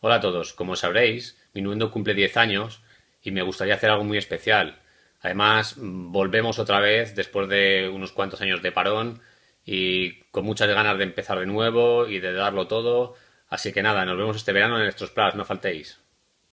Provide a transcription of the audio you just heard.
Hola a todos, como sabréis, mi nuendo cumple 10 años y me gustaría hacer algo muy especial. Además, volvemos otra vez después de unos cuantos años de parón y con muchas ganas de empezar de nuevo y de darlo todo. Así que nada, nos vemos este verano en nuestros Plus, no faltéis.